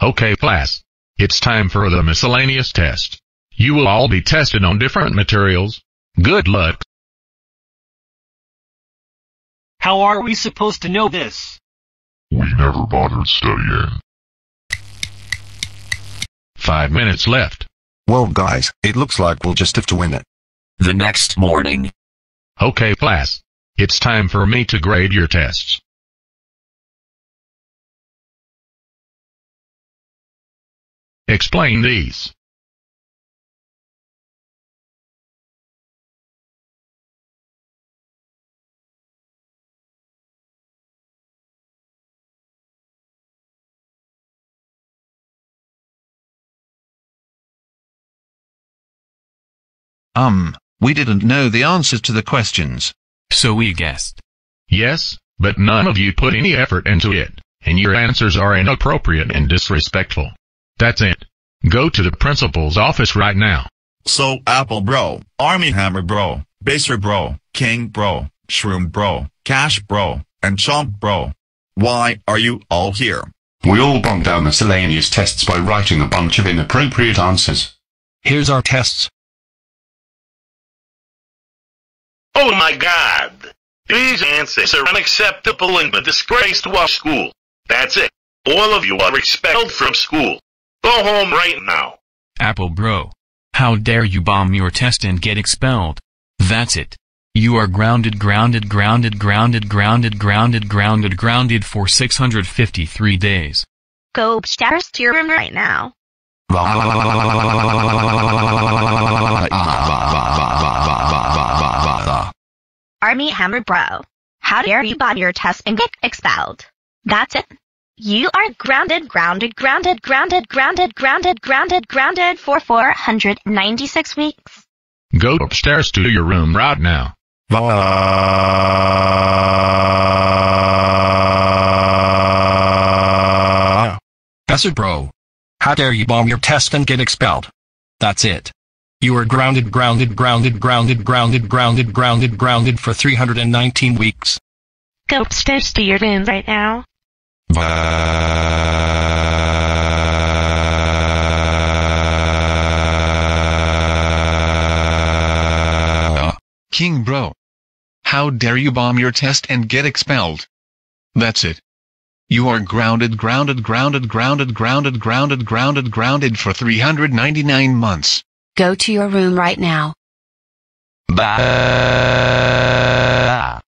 Okay class. It's time for the miscellaneous test. You will all be tested on different materials. Good luck. How are we supposed to know this? We never bothered studying. Five minutes left. Well guys, it looks like we'll just have to win it. The next morning. Okay class. It's time for me to grade your tests. Explain these. Um, we didn't know the answers to the questions. So we guessed. Yes, but none of you put any effort into it, and your answers are inappropriate and disrespectful. That's it. Go to the principal's office right now. So, Apple bro, Army Hammer bro, Baser bro, King bro, Shroom bro, Cash bro, and Chomp bro. Why are you all here? We all bombed our miscellaneous tests by writing a bunch of inappropriate answers. Here's our tests. Oh my god! These answers are unacceptable and a disgrace to our school. That's it. All of you are expelled from school. Go home right now. Apple bro. How dare you bomb your test and get expelled? That's it. You are grounded grounded grounded grounded grounded grounded grounded grounded for 653 days. Go upstairs to your room right now. Army Hammer Bro. How dare you bomb your test and get expelled? That's it. You are grounded, grounded, grounded, grounded, grounded, grounded, grounded, grounded for 496 weeks. Go upstairs to your room right now. That's bro. How dare you bomb your test and get expelled? That's it. You are grounded, grounded, grounded, grounded, grounded, grounded, grounded, grounded for 319 weeks. Go upstairs to your room right now. King bro. How dare you bomb your test and get expelled? That's it. You are grounded grounded grounded grounded grounded grounded grounded grounded for 399 months. Go to your room right now. Bah.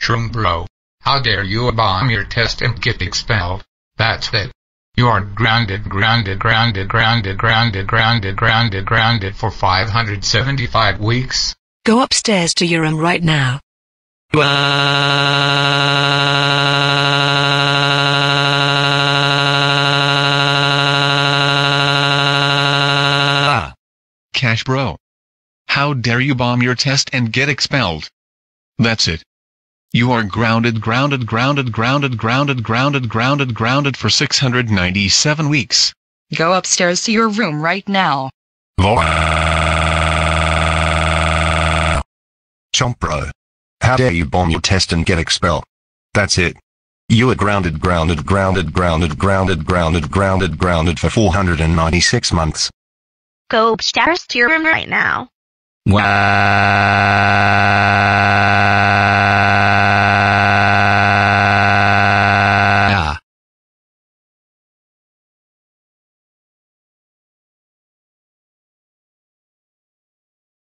Shroom bro. How dare you bomb your test and get expelled? That's it. You are grounded, grounded, grounded, grounded, grounded, grounded, grounded, grounded for 575 weeks. Go upstairs to your room right now. Cash bro. How dare you bomb your test and get expelled? That's it. You are grounded, grounded, grounded, grounded, grounded, grounded, grounded, grounded for 697 weeks. Go upstairs to your room right now. Chompro. How dare you bomb your test and get expelled? That's it. You are grounded, grounded, grounded, grounded, grounded, grounded, grounded, grounded for 496 months. Go upstairs to your room right now. Wow.